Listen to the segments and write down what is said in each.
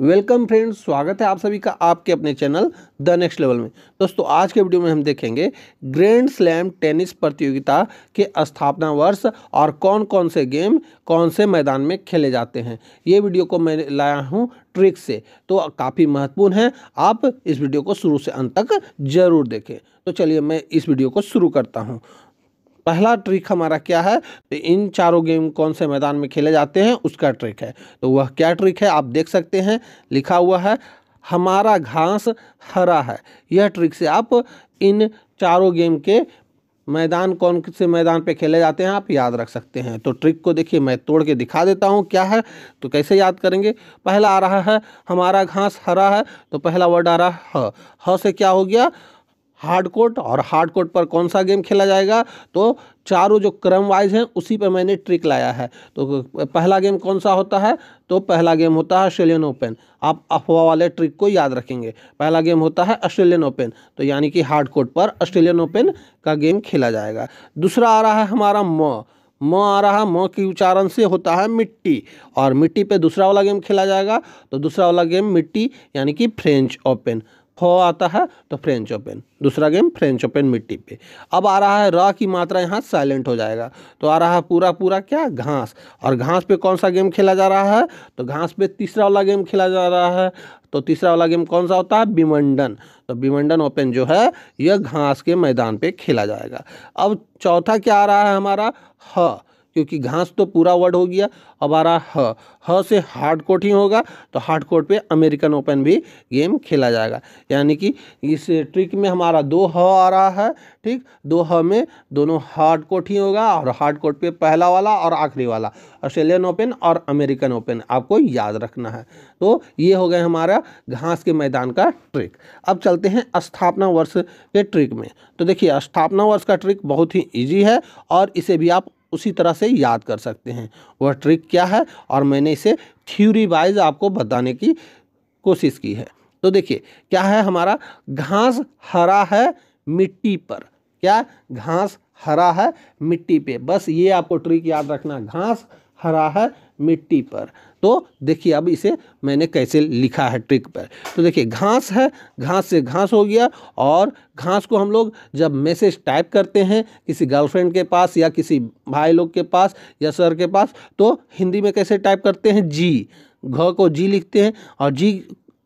welcome friends स्वागत है आप सभी का आपके अपने चैनल द नेक्स्ट लेवल में दोस्तों आज के वीडियो में हम देखेंगे ग्रैंड स्लैम टेनिस प्रतियोगिता के स्थापना वर्ष और कौन कौन से गेम कौन से मैदान में खेले जाते हैं ये वीडियो को मैं लाया हूँ ट्रिक से तो काफ़ी महत्वपूर्ण है आप इस वीडियो को शुरू से अंत तक जरूर देखें तो चलिए मैं इस वीडियो को शुरू करता हूँ पहला ट्रिक हमारा क्या है तो इन चारों गेम कौन से मैदान में खेले जाते हैं उसका ट्रिक है तो वह क्या ट्रिक है आप देख सकते हैं लिखा हुआ है हमारा घास हरा है यह ट्रिक से आप इन चारों गेम के मैदान कौन से मैदान पे खेले जाते हैं आप याद रख सकते हैं तो ट्रिक को देखिए मैं तोड़ के दिखा देता हूँ क्या है तो कैसे याद करेंगे पहला आ रहा है हमारा घास हरा है तो पहला वर्ड आ रहा है ह से क्या हो गया हार्ड कोर्ट और हार्ड कोर्ट पर कौन सा गेम खेला जाएगा तो चारों जो क्रम वाइज हैं उसी पर मैंने ट्रिक लाया है तो पहला गेम कौन सा होता है तो पहला गेम होता है ऑस्ट्रेलियन ओपन आप अफवाह वाले ट्रिक को याद रखेंगे पहला गेम होता है ऑस्ट्रेलियन ओपन तो यानी कि हार्ड कोर्ट पर ऑस्ट्रेलियन ओपन का गेम खेला जाएगा दूसरा आ रहा है हमारा म म आ रहा म के उच्चारण से होता है मिट्टी और मिट्टी पे दूसरा वाला गेम खेला जाएगा तो दूसरा वाला गेम मिट्टी यानी कि फ्रेंच ओपन फ आता है तो फ्रेंच ओपन दूसरा गेम फ्रेंच ओपन मिट्टी पे अब आ रहा है र की मात्रा यहाँ साइलेंट हो जाएगा तो आ रहा है पूरा पूरा क्या घास और घास पे कौन सा गेम खेला जा रहा है तो घास पे तीसरा वाला गेम खेला जा रहा है तो तीसरा वाला गेम कौन सा होता है बिमंडन तो बिमंडन ओपन जो है यह घास के मैदान पर खेला जाएगा अब चौथा क्या आ रहा है हमारा ह क्योंकि घास तो पूरा वर्ड हो गया अब आ रहा ह ह से हार्ड कोर्ट ही होगा तो हार्ड कोर्ट पे अमेरिकन ओपन भी गेम खेला जाएगा यानी कि इस ट्रिक में हमारा दो ह आ रहा है ठीक दो ह में दोनों हार्ड कोर्ट ही होगा और हार्ड कोर्ट पे पहला वाला और आखिरी वाला ऑस्ट्रेलियन ओपन और अमेरिकन ओपन आपको याद रखना है तो ये हो गया हमारा घास के मैदान का ट्रिक अब चलते हैं स्थापना वर्ष के ट्रिक में तो देखिए स्थापना वर्ष का ट्रिक बहुत ही ईजी है और इसे भी आप उसी तरह से याद कर सकते हैं वह ट्रिक क्या है और मैंने इसे थ्यूरी वाइज आपको बताने की कोशिश की है तो देखिए क्या है हमारा घास हरा है मिट्टी पर क्या घास हरा है मिट्टी पे बस ये आपको ट्रिक याद रखना घास हरा है मिट्टी पर तो देखिए अब इसे मैंने कैसे लिखा है ट्रिक पर तो देखिए घास है घास से घास हो गया और घास को हम लोग जब मैसेज टाइप करते हैं किसी गर्लफ्रेंड के पास या किसी भाई लोग के पास या सर के पास तो हिंदी में कैसे टाइप करते हैं जी घ को जी लिखते हैं और जी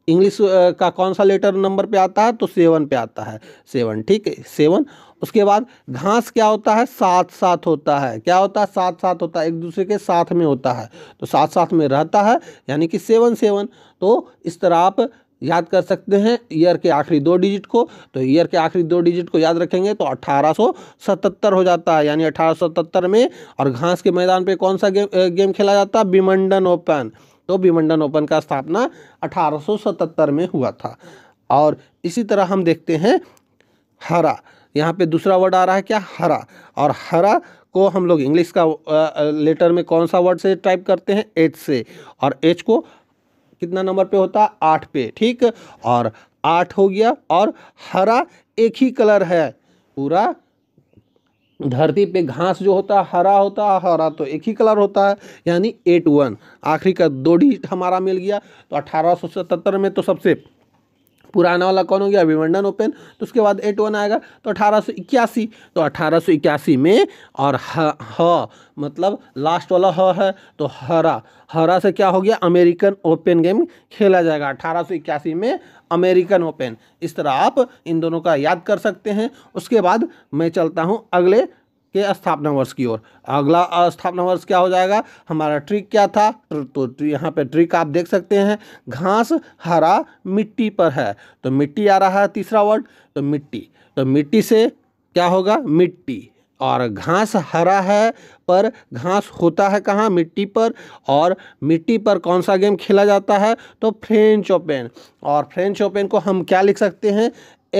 इंग्लिश का कौन सा लेटर नंबर पे आता है तो सेवन पे आता है सेवन ठीक है सेवन उसके बाद घास क्या होता है साथ साथ होता है क्या होता है साथ साथ होता है एक दूसरे के साथ में होता है तो साथ साथ में रहता है यानी कि सेवन सेवन तो इस तरह आप याद कर सकते हैं ईयर के आखिरी दो डिजिट को तो ईयर के आखिरी दो डिजिट को याद रखेंगे तो 1877 हो जाता है यानी 1877 में और घास के मैदान पे कौन सा गेम गेम खेला जाता है विमंडन ओपन तो विमंडन ओपन का स्थापना 1877 में हुआ था और इसी तरह हम देखते हैं हरा यहाँ पे दूसरा वर्ड आ रहा है क्या हरा और हरा को हम लोग इंग्लिश का लेटर में कौन सा वर्ड से टाइप करते हैं एच से और एच को कितना नंबर पे होता है आठ पे ठीक और आठ हो गया और हरा एक ही कलर है पूरा धरती पे घास जो होता है हरा होता है हरा तो एक ही कलर होता है यानी एट वन आखिरी का दो डिजिट हमारा मिल गया तो अठारह में तो सबसे पुराना वाला कौन हो गया अभिमंडन ओपन तो उसके बाद एट वन आएगा तो अठारह सौ इक्यासी तो अठारह सौ इक्यासी में और ह ह मतलब लास्ट वाला ह है तो हरा हरा से क्या हो गया अमेरिकन ओपन गेम खेला जाएगा अठारह सौ इक्यासी में अमेरिकन ओपन इस तरह आप इन दोनों का याद कर सकते हैं उसके बाद मैं चलता हूँ अगले के स्थापना वर्ष की ओर अगला स्थापना वर्ष क्या हो जाएगा हमारा ट्रिक क्या था तो यहाँ पे ट्रिक आप देख सकते हैं घास हरा मिट्टी पर है तो मिट्टी आ रहा है तीसरा वर्ड तो मिट्टी तो मिट्टी से क्या होगा मिट्टी और घास हरा है पर घास होता है कहाँ मिट्टी पर और मिट्टी पर कौन सा गेम खेला जाता है तो फ्रेंच ओपन और फ्रेंच ओपन को हम क्या लिख सकते हैं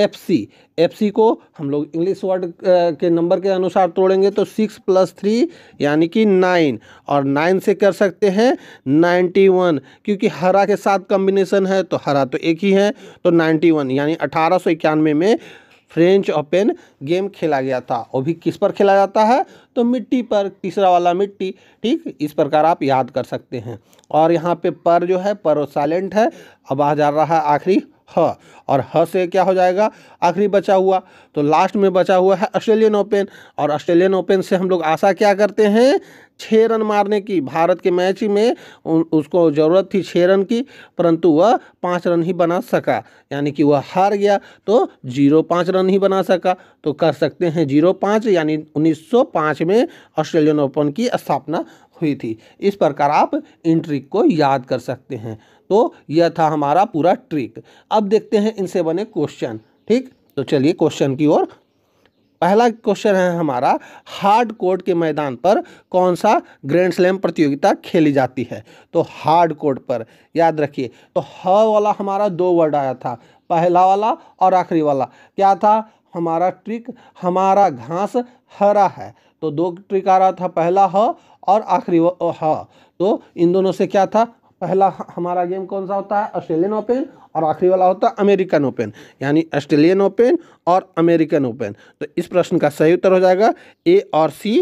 एफ सी एफ सी को हम लोग इंग्लिश वर्ड के नंबर के अनुसार तोड़ेंगे तो सिक्स प्लस थ्री यानी कि नाइन और नाइन से कर सकते हैं नाइन्टी वन क्योंकि हरा के साथ कॉम्बिनेशन है तो हरा तो एक ही है तो नाइन्टी वन यानी अठारह सौ इक्यानवे में फ्रेंच ओपन गेम खेला गया था और भी किस पर खेला जाता है तो मिट्टी पर तीसरा वाला मिट्टी ठीक इस प्रकार आप याद कर सकते हैं और यहाँ पे पर जो है पर साइलेंट है अब आ जा रहा है आखिरी ह और ह से क्या हो जाएगा आखिरी बचा हुआ तो लास्ट में बचा हुआ है ऑस्ट्रेलियन ओपन और ऑस्ट्रेलियन ओपन से हम लोग आशा क्या करते हैं छः रन मारने की भारत के मैच में उसको ज़रूरत थी छः रन की परंतु वह पाँच रन ही बना सका यानी कि वह हार गया तो जीरो पाँच रन ही बना सका तो कर सकते हैं जीरो पाँच यानी 1905 में ऑस्ट्रेलियन ओपन की स्थापना हुई थी इस प्रकार आप इन ट्रिक को याद कर सकते हैं तो यह था हमारा पूरा ट्रिक अब देखते हैं इनसे बने क्वेश्चन ठीक तो चलिए क्वेश्चन की ओर पहला क्वेश्चन है हमारा हार्ड कोर्ट के मैदान पर कौन सा ग्रैंड स्लैम प्रतियोगिता खेली जाती है तो हार्ड कोर्ट पर याद रखिए तो ह वाला हमारा दो वर्ड आया था पहला वाला और आखिरी वाला क्या था हमारा ट्रिक हमारा घास हरा है तो दो ट्रिक आ रहा था पहला ह और आखिरी ह तो इन दोनों से क्या था पहला हमारा गेम कौन सा होता है ऑस्ट्रेलियन ओपन और आखिरी वाला होता है अमेरिकन ओपन यानी ऑस्ट्रेलियन ओपन और अमेरिकन ओपन तो इस प्रश्न का सही उत्तर हो जाएगा ए और सी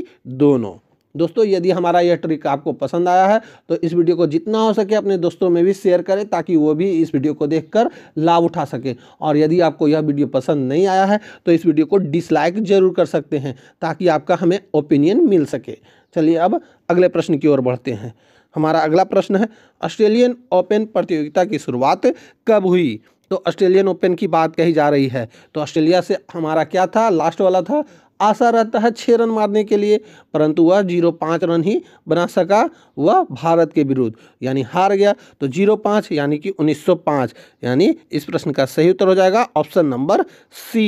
दोनों दोस्तों यदि हमारा यह ट्रिक आपको पसंद आया है तो इस वीडियो को जितना हो सके अपने दोस्तों में भी शेयर करें ताकि वो भी इस वीडियो को देखकर लाभ उठा सकें और यदि आपको यह वीडियो पसंद नहीं आया है तो इस वीडियो को डिसलाइक जरूर कर सकते हैं ताकि आपका हमें ओपिनियन मिल सके चलिए अब अगले प्रश्न की ओर बढ़ते हैं हमारा अगला प्रश्न है ऑस्ट्रेलियन ओपन प्रतियोगिता की शुरुआत कब हुई तो ऑस्ट्रेलियन ओपन की बात कही जा रही है तो ऑस्ट्रेलिया से हमारा क्या था लास्ट वाला था आशा रहता है छः रन मारने के लिए परंतु वह जीरो पाँच रन ही बना सका वह भारत के विरुद्ध यानी हार गया तो जीरो पाँच यानी कि उन्नीस सौ पाँच यानी इस प्रश्न का सही उत्तर हो जाएगा ऑप्शन नंबर सी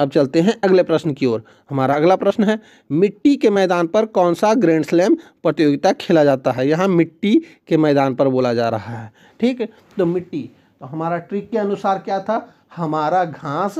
अब चलते हैं अगले प्रश्न की ओर हमारा अगला प्रश्न है मिट्टी के मैदान पर कौन सा ग्रैंड स्लैम प्रतियोगिता खेला जाता है यहाँ मिट्टी के मैदान पर बोला जा रहा है ठीक तो मिट्टी तो हमारा ट्रिक के अनुसार क्या था हमारा घास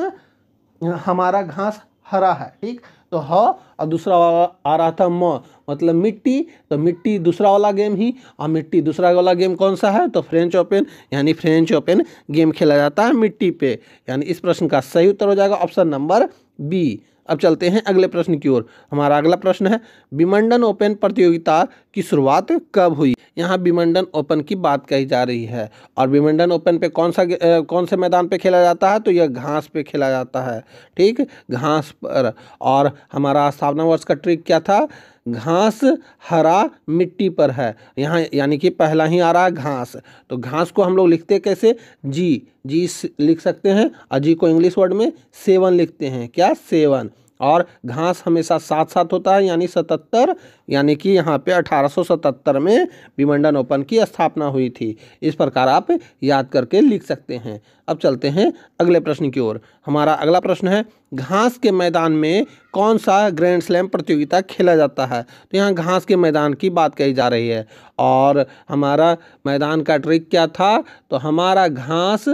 हमारा घास हरा है ठीक तो ह और दूसरा वाला आ रहा था म मतलब मिट्टी तो मिट्टी दूसरा वाला गेम ही और मिट्टी दूसरा वाला गेम कौन सा है तो फ्रेंच ओपन यानी फ्रेंच ओपन गेम खेला जाता है मिट्टी पे यानी इस प्रश्न का सही उत्तर हो जाएगा ऑप्शन नंबर बी अब चलते हैं अगले प्रश्न की ओर हमारा अगला प्रश्न है विमंडन ओपन प्रतियोगिता की शुरुआत कब हुई यहाँ विमंडन ओपन की बात कही जा रही है और विमंडन ओपन पे कौन सा कौन से मैदान पे खेला जाता है तो यह घास पे खेला जाता है ठीक घास पर और हमारा स्थापना वर्ष का ट्रिक क्या था घास हरा मिट्टी पर है यहाँ यानी कि पहला ही आ रहा है घास तो घास को हम लोग लिखते कैसे जी जी लिख सकते हैं और जी को इंग्लिश वर्ड में सेवन लिखते हैं क्या सेवन और घास हमेशा साथ साथ होता है यानी सतहत्तर यानी कि यहाँ पे 1877 में विमंडन ओपन की स्थापना हुई थी इस प्रकार आप याद करके लिख सकते हैं अब चलते हैं अगले प्रश्न की ओर हमारा अगला प्रश्न है घास के मैदान में कौन सा ग्रैंड स्लैम प्रतियोगिता खेला जाता है तो यहाँ घास के मैदान की बात कही जा रही है और हमारा मैदान का ट्रिक क्या था तो हमारा घास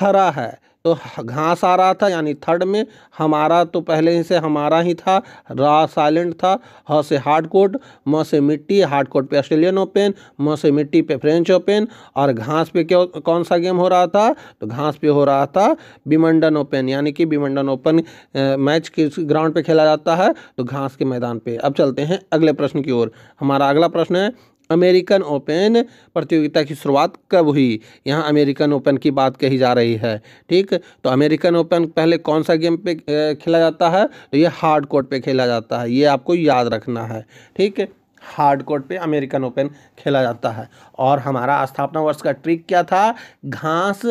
हरा है तो घास आ रहा था यानी थर्ड में हमारा तो पहले ही से हमारा ही था रा साइलेंट था ह से हार्ड कोड म से मिट्टी हार्ड कोड पे ऑस्ट्रेलियन ओपन म से मिट्टी पे फ्रेंच ओपन और घास पे क्यों कौन सा गेम हो रहा था तो घास पे हो रहा था बिमंडन ओपन यानी कि बिमंडन ओपन मैच किस ग्राउंड पे खेला जाता है तो घास के मैदान पर अब चलते हैं अगले प्रश्न की ओर हमारा अगला प्रश्न है अमेरिकन ओपन प्रतियोगिता की शुरुआत कब हुई यहाँ अमेरिकन ओपन की बात कही जा रही है ठीक तो अमेरिकन ओपन पहले कौन सा गेम पे खेला जाता है तो ये हार्ड कोर्ट पे खेला जाता है ये आपको याद रखना है ठीक हार्ड कोर्ट पे अमेरिकन ओपन खेला जाता है और हमारा स्थापना वर्ष का ट्रिक क्या था घास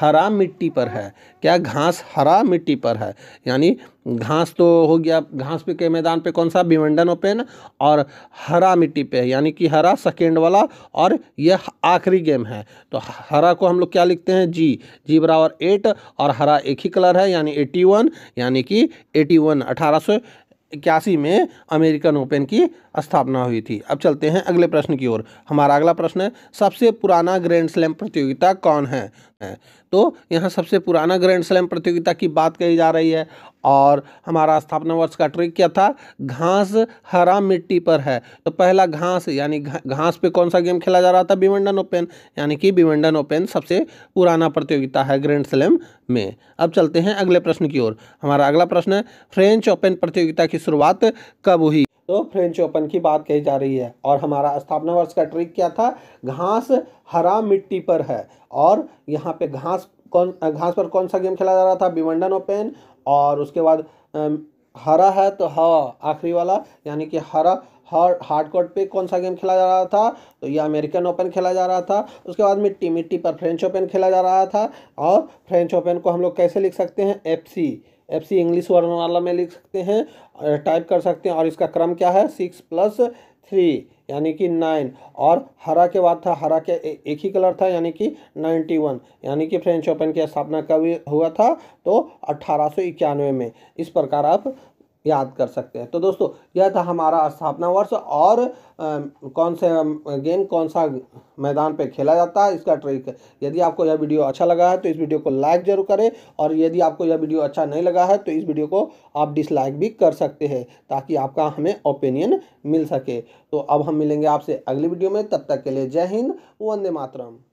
हरा मिट्टी पर है क्या घास हरा मिट्टी पर है यानी घास तो हो गया घास पे के मैदान पे कौन सा विमंडन ओपन और हरा मिट्टी पे यानी कि हरा सेकेंड वाला और यह आखिरी गेम है तो हरा को हम लोग क्या लिखते हैं जी जी बराबर एट और हरा एक ही कलर है यानी एटी वन यानी कि एटी वन अठारह सौ इक्यासी में अमेरिकन ओपन की स्थापना हुई थी अब चलते हैं अगले प्रश्न की ओर हमारा अगला प्रश्न है सबसे पुराना ग्रैंड स्लैम प्रतियोगिता कौन है हैं तो यहाँ सबसे पुराना ग्रैंड स्लैम प्रतियोगिता की बात कही जा रही है और हमारा स्थापना वर्ष का ट्रिक क्या था घास हरा मिट्टी पर है तो पहला घास यानी घास पे कौन सा गेम खेला जा रहा था बिमंडन ओपन यानी कि बिमंडन ओपन सबसे पुराना प्रतियोगिता है ग्रैंड स्लैम में अब चलते हैं अगले प्रश्न की ओर हमारा अगला प्रश्न है फ्रेंच ओपन प्रतियोगिता की शुरुआत कब हुई तो फ्रेंच ओपन की बात कही जा रही है और हमारा स्थापना वर्ष का ट्रिक क्या था घास हरा मिट्टी पर है और यहाँ पे घास कौन घास पर कौन सा गेम खेला जा रहा था बिवंडन ओपन और उसके बाद हरा है तो ह आखिरी वाला यानी कि हरा हर हार्ड कोर्ट पे कौन सा गेम खेला जा रहा था तो ये अमेरिकन ओपन खेला जा रहा था उसके बाद मिट्टी मिट्टी पर फ्रेंच ओपन खेला जा रहा था और फ्रेंच ओपन को हम लोग कैसे लिख सकते हैं F C F C English वर्णमाला में लिख सकते हैं टाइप कर सकते हैं और इसका क्रम क्या है सिक्स प्लस थ्री यानी कि नाइन और हरा के बाद था हरा के एक ही कलर था यानी कि नाइन्टी वन यानी कि फ्रेंच ओपन की स्थापना कभी हुआ था तो अट्ठारह सौ इक्यानवे में इस प्रकार आप याद कर सकते हैं तो दोस्तों यह था हमारा स्थापना वर्ष और आ, कौन से गेम कौन सा मैदान पे खेला जाता है इसका ट्रिक यदि आपको यह वीडियो अच्छा लगा है तो इस वीडियो को लाइक जरूर करें और यदि आपको यह वीडियो अच्छा नहीं लगा है तो इस वीडियो को आप डिसलाइक भी कर सकते हैं ताकि आपका हमें ओपिनियन मिल सके तो अब हम मिलेंगे आपसे अगली वीडियो में तब तक के लिए जय हिंद वंदे मातरम